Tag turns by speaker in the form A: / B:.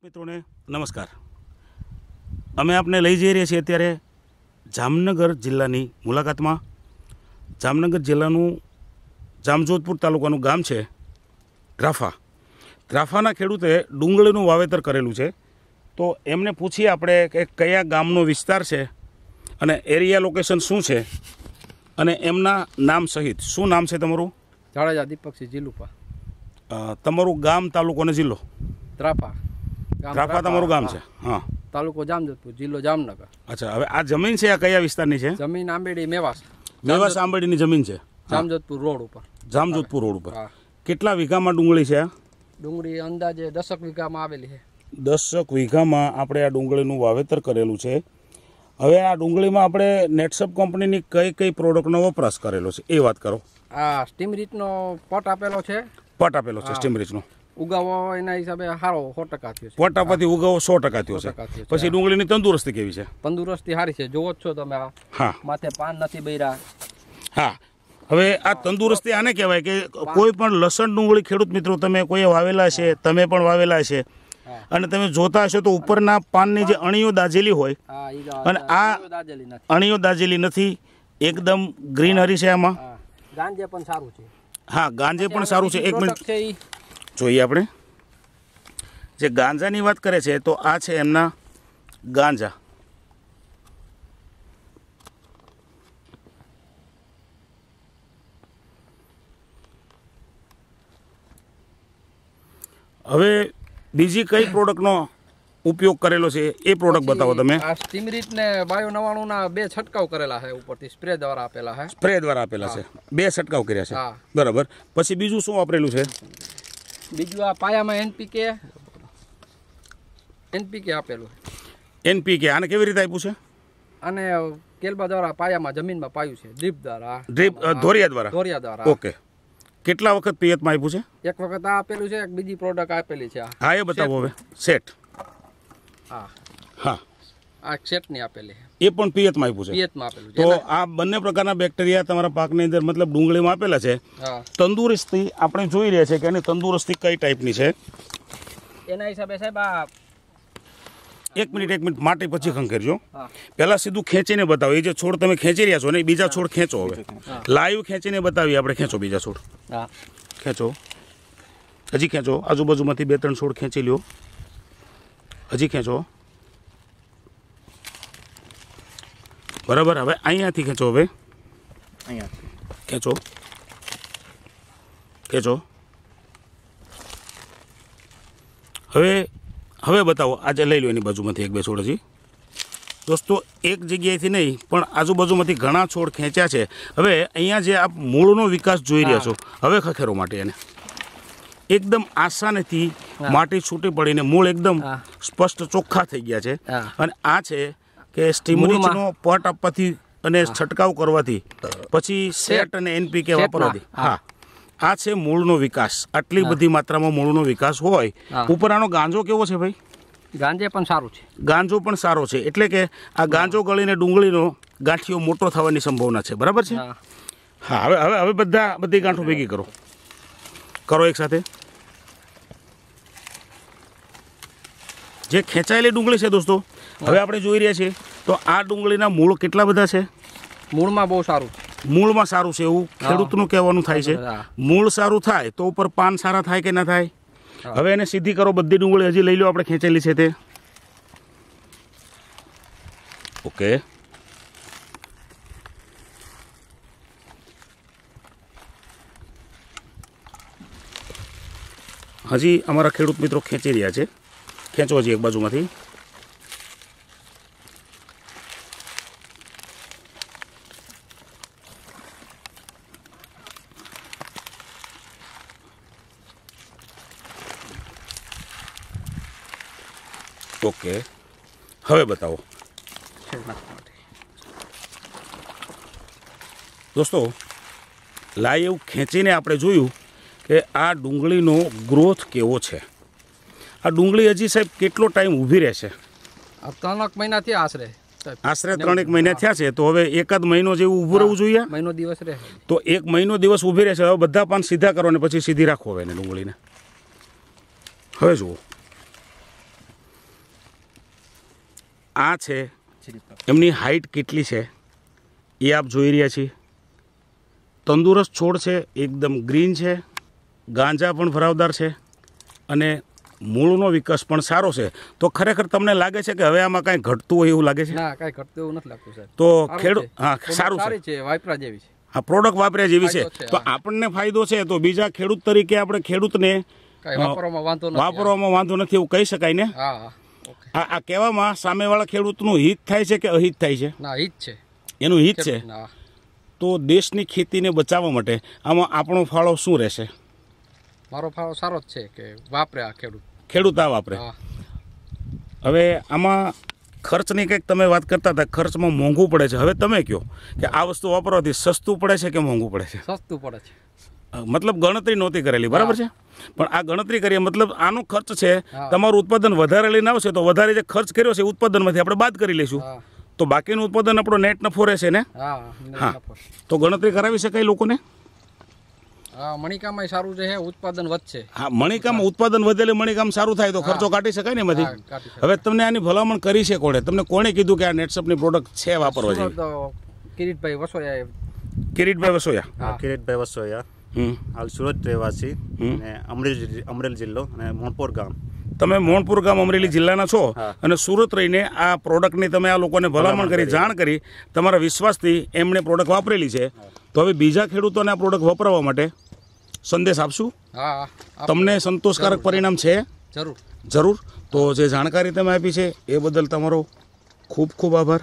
A: મિત્રોને નમસ્કાર અમે આપને લઈ જઈ રહ્યા છીએ અત્યારે જામનગર જિલ્લાની મુલાકાતમાં જામનગર જિલ્લાનું જામજોધપુર તાલુકાનું ગામ છે ગ્રાફા ગ્રાફાના ખેડૂતે ડુંગળીનું વાવેતર કરેલું છે તો એમને પૂછીએ આપણે કે કયા ગામનો વિસ્તાર છે અને એરિયા લોકેશન શું છે અને એમના નામ સહિત શું નામ છે તમારું જાડેજા દીપકસિંહ જીલુપા તમારું ગામ તાલુકો અને જિલ્લો ત્રાપા
B: રાપા તમારું ગામ છે હા તાલુકો જામજતપુર જિલ્લો જામનગર
A: અચ્છા હવે આ જમીન છે આ કયા વિસ્તારની છે જમીન આંબેડી મેવાસ મેવાસ આંબેડીની જમીન છે
B: જામજોધપુર રોડ ઉપર
A: જામજોધપુર રોડ ઉપર કેટલા વીઘામાં ડુંગળી છે
B: ડુંગળી અંદાજે દસક વીઘામાં આવેલી છે
A: દસક વીઘામાં આપણે આ ડુંગળીનું વાવેતર કરેલું છે હવે આ ડુંગળીમાં આપણે નેટસપ કંપનીની કઈ કઈ પ્રોડક્ટનો વપરાશ કરેલો છે એ વાત કરો
B: આ સ્ટીમ રીચનો પટ આપેલો છે
A: પટ આપેલો છે સ્ટીમ રીચનો
B: ઉગાવો એના હિસાબે સારો સો ટકા થયો
A: છે ઉગાવો સો ટકા થયો પછી ડુંગળીની તંદુરસ્તી કેવી છે
B: તંદુરસ્તી સારી છે જોવો છો તમે હા માથે પાન નથી બૈરા
A: હા હવે આ તંદુરસ્તી આને કહેવાય કે કોઈ પણ લસણ ડુંગળી ખેડૂત મિત્રો તમે કોઈએ વાવેલા છે તમે પણ વાવેલા છે અને તમે જોતા હશો તો ઉપરના પાનની જે અણીઓ દાજેલી હોય અને આ અણીઓ દાજેલી નથી એકદમ ગ્રીનરી છે આમાં
B: ગાંજે પણ સારું છે
A: હા ગાંજે પણ સારું છે એક
B: મિનિટ
A: જોઈએ આપણે જે ગાંજાની વાત કરે છે તો આ છે એમના ગાંજા હવે બીજી કઈ પ્રોડક્ટનો ઉપયોગ કરેલો છે એ પ્રોડક્ટ બતાવો તમે આ સ્ટીમરીટ ને બાયો નવાણું ના બે
B: છટકાવ કરેલા છે ઉપરથી સ્પ્રે દ્વારા આપેલા છે
A: સ્પ્રે દ્વારા આપેલા છે બે છટકાવ કર્યા છે બરાબર પછી બીજું શું વાપરેલું છે
B: બીજું આ પાયામાં એનપીકે એનપીકે આપેલું
A: એનપીકે આને કેવી રીતે આપ્યું છે
B: અને કેલબા દ્વારા પાયામાં જમીનમાં પાયું છે ડ્રીપ દ્વારા ડ્રીપ ધોરિયા દ્વારા ધોરિયા દ્વારા
A: ઓકે કેટલા વખત પિયતમાં આપ્યું
B: છે એક વખત આ આપેલું છે એક બીજી પ્રોડક્ટ આપેલી છે
A: હા એ બતાવો હવે સેટ હા હા
B: આ ચેપની આપેલી
A: એ પણ પિયતમાં આપ્યું છે પિયતમાં આપેલું તો આ બંને પ્રકારના બેક્ટેરિયા તમારા પાકની અંદર મતલબ ડુંગળીમાં આપેલા છે તંદુરસ્તી આપણે જોઈ રહ્યા છે કે એની તંદુરસ્તી કઈ ટાઈપની છે
B: એના હિસાબે સાહેબ આ
A: એક મિનિટ એક મિનિટ માટી પછી ખંખેરજો પહેલાં સીધું ખેંચીને બતાવો એ જે છોડ તમે ખેંચી રહ્યા છો ને બીજા છોડ ખેંચો હવે લાઈવ ખેંચીને બતાવીએ આપણે ખેંચો બીજા છોડ ખેંચો હજી ખેંચો આજુબાજુમાંથી બે ત્રણ છોડ ખેંચી લ્યો હજી ખેંચો બરાબર હવે અહીંયાથી ખેંચો હવે
B: અહીંયા
A: ખેંચો ખેંચો હવે હવે બતાવો આજે લઈ લો એની બાજુમાંથી એક બે છોડ હજી દોસ્તો એક જગ્યાએથી નહીં પણ આજુબાજુમાંથી ઘણા છોડ ખેંચ્યા છે હવે અહીંયા જે આપ મૂળનો વિકાસ જોઈ રહ્યા છો હવે ખખેરો માટે એને એકદમ આસાનીથી માટી છૂટી પડીને મૂળ એકદમ સ્પષ્ટ ચોખ્ખા થઈ ગયા છે અને આ છે કે સ્ટીમરીચનો પોટ આપવાથી અને છંટકાવ કરવાથી પછી સેટ અને એનપીકે વાપરવાથી હા આ છે મૂળનો વિકાસ આટલી બધી માત્રામાં મૂળનો વિકાસ હોય ઉપર આનો ગાંજો કેવો છે ભાઈ ગાંજે પણ સારું છે ગાંજો પણ સારો છે એટલે કે આ ગાંજો ગળીને ડુંગળીનો ગાંઠીઓ મોટો થવાની સંભાવના છે બરાબર છે હા હવે હવે હવે બધા બધી ગાંઠો ભેગી કરો કરો એક સાથે જે ખેંચાયેલી ડુંગળી છે દોસ્તો હવે આપણે જોઈ રહ્યા છીએ તો આ ડુંગળીના મૂળ કેટલા બધા છે મૂળમાં બહુ સારું મૂળમાં સારું છે એવું ખેડૂતનું કહેવાનું થાય છે મૂળ સારું થાય તો ઉપર પાન સારા થાય કે ના થાય હવે એને સીધી કરો બધી ડુંગળી હજી લઈ લો આપણે ખેંચેલી છે તે ઓકે હજી અમારા ખેડૂત મિત્રો ખેંચી રહ્યા છે ખેંચો હજી એક બાજુમાંથી ઓકે હવે બતાવો દોસ્તો લાઈ એવું ખેંચીને આપણે જોયું કે આ ડુંગળીનો ગ્રોથ કેવો છે આ ડુંગળી હજી સાહેબ કેટલો ટાઈમ ઊભી રહેશે
B: ત્રણેક મહિનાથી આશરે
A: આશરે ત્રણેક મહિના થયા છે તો હવે એકાદ મહિનો જેવું ઊભું રહેવું જોઈએ મહિનો દિવસ રહે તો એક મહિનો દિવસ ઊભી રહેશે હવે બધા પાન સીધા કરો ને પછી સીધી રાખો હવે ડુંગળીને હવે જુઓ આ છે એમની હાઇટ કેટલી છે એ આપ જોઈ રહ્યા છીએ તંદુરસ્ત છોડ છે એકદમ ગ્રીન છે ગાંજા પણ ભરાવદાર છે અને મૂળનો વિકાસ પણ સારો છે તો ખરેખર તમને લાગે છે કે હવે આમાં કાંઈ ઘટતું હોય એવું લાગે છે ના
B: કાંઈ ઘટતું એવું નથી લાગતું સાહેબ તો ખેડૂત હા સારું છે વાપરા જેવી છે
A: આ પ્રોડક્ટ વાપર્યા જેવી છે તો આપણને ફાયદો છે તો બીજા ખેડૂત તરીકે આપણે ખેડૂતને વાપરવામાં વાંધો નથી એવું કહી શકાય ને હા આ આ કહેવામાં સામેવાળા ખેડૂતનું હિત થાય છે કે અહિત થાય છે ના હિત છે એનું હિત છે તો દેશની ખેતીને બચાવવા માટે આમાં આપણો ફાળો શું રહેશે
B: મારો ફાળો સારો જ છે કે વાપરે આ ખેડૂત
A: ખેડૂત આ વાપરે હવે આમાં ખર્ચની કંઈક તમે વાત કરતા હતા ખર્ચમાં મોંઘું પડે છે હવે તમે કહો કે આ વસ્તુ વાપરવાથી સસ્તું પડે છે કે મોંઘું પડે છે સસ્તું પડે છે મતલબ ગણતરી નહોતી કરેલી બરાબર છે પણ આ ગણતરી કરીએ મતલબ આનો ખર્ચ છે તમારું ઉત્પાદન વધારે લઈને આવશે તો વધારે જે ખર્ચ કર્યો છે ઉત્પાદનમાંથી આપણે બાદ કરી લઈશું તો બાકીનું ઉત્પાદન આપણો નેટ નફો રહેશે ને હા તો ગણતરી કરાવી શકાય લોકોને
B: મણિકામાં સારું છે ઉત્પાદન વધશે
A: હા મણિકામાં ઉત્પાદન વધેલે મણિકામ સારું થાય તો ખર્ચો કાઢી શકાય ને એમાંથી હવે તમને આની ભલામણ કરી છે કોણે તમને કોણે કીધું કે આ નેટસપની પ્રોડક્ટ છે વાપરવા
B: જેવી કિરીટભાઈ વસોયા
A: કિરીટભાઈ વસોયા કિરીટભાઈ વસોયા હાલ સુરત રહેવાસી અને અમરેલી અમરેલી જિલ્લો અને મોણપોર ગામ તમે મોણપુર ગામ અમરેલી જિલ્લાના છો અને સુરત રહીને આ પ્રોડક્ટની તમે આ લોકોને ભલામણ કરી જાણ કરી તમારા વિશ્વાસથી એમણે પ્રોડક્ટ વાપરેલી છે તો હવે બીજા ખેડૂતોને આ પ્રોડક્ટ વાપરવા માટે સંદેશ આપશું
B: તમને સંતોષકારક પરિણામ છે જરૂર
A: જરૂર તો જે જાણકારી તમે આપી છે એ બદલ તમારો ખૂબ ખૂબ આભાર